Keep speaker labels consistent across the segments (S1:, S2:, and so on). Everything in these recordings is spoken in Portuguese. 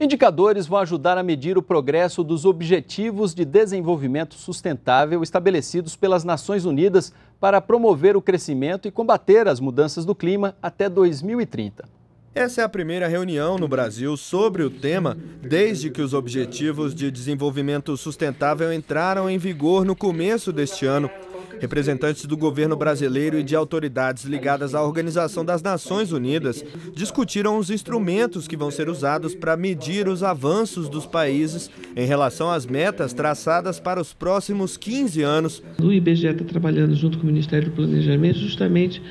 S1: Indicadores vão ajudar a medir o progresso dos Objetivos de Desenvolvimento Sustentável estabelecidos pelas Nações Unidas para promover o crescimento e combater as mudanças do clima até 2030. Essa é a primeira reunião no Brasil sobre
S2: o tema desde que os Objetivos de Desenvolvimento Sustentável entraram em vigor no começo deste ano Representantes do governo brasileiro e de autoridades ligadas à Organização das Nações Unidas discutiram os instrumentos que vão ser usados para medir os avanços dos países em relação às metas traçadas para os próximos
S3: 15 anos. O IBGE está trabalhando junto com o Ministério do Planejamento justamente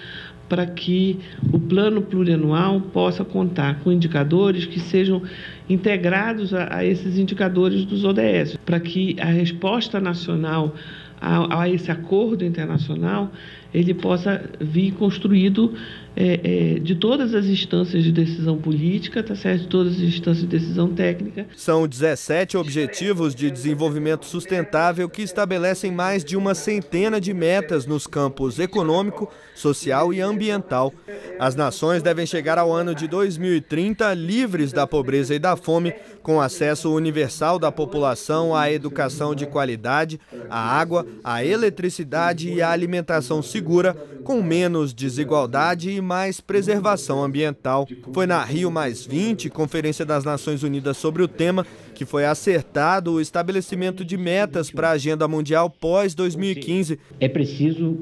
S3: para que o plano plurianual possa contar com indicadores que sejam integrados a, a esses indicadores dos ODS, para que a resposta nacional a, a esse acordo internacional, ele possa vir construído é, é, de todas as instâncias de decisão política, tá certo? de todas as instâncias de decisão técnica.
S2: São 17 Objetivos de Desenvolvimento Sustentável que estabelecem mais de uma centena de metas nos campos econômico, social e ambiental. As nações devem chegar ao ano de 2030 livres da pobreza e da fome, com acesso universal da população à educação de qualidade, à água, a eletricidade e a alimentação segura, com menos desigualdade e mais preservação ambiental. Foi na Rio Conferência das Nações Unidas sobre o tema, que foi acertado o estabelecimento de metas para a agenda mundial
S4: pós-2015. É preciso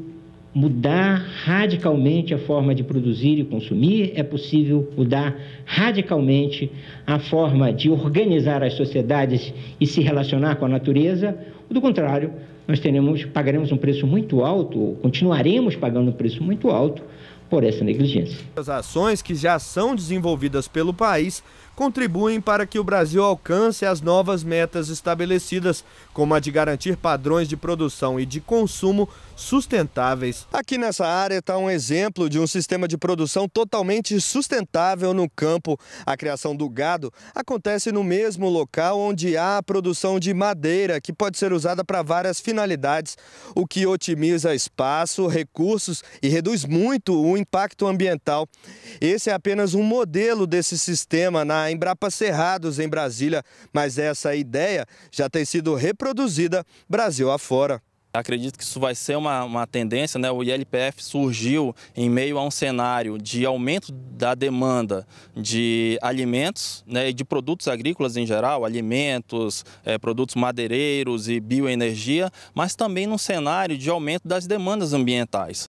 S4: mudar radicalmente a forma de produzir e consumir, é possível mudar radicalmente a forma de organizar as sociedades e se relacionar com a natureza. Do contrário, nós teremos, pagaremos um preço muito alto, ou continuaremos pagando um preço muito alto por essa negligência.
S2: As ações que já são desenvolvidas pelo país contribuem para que o Brasil alcance as novas metas estabelecidas, como a de garantir padrões de produção e de consumo sustentáveis. Aqui nessa área está um exemplo de um sistema de produção totalmente sustentável no campo. A criação do gado acontece no mesmo local onde há a produção de madeira, que pode ser usada para várias finalidades, o que otimiza espaço, recursos e reduz muito o impacto ambiental. Esse é apenas um modelo desse sistema na Embrapa Cerrados, em Brasília, mas essa ideia já tem sido reproduzida Brasil
S1: afora. Acredito que isso vai ser uma, uma tendência, né? O ILPF surgiu em meio a um cenário de aumento da demanda de alimentos né, e de produtos agrícolas em geral, alimentos, é, produtos madeireiros e bioenergia, mas também num cenário de aumento das demandas ambientais.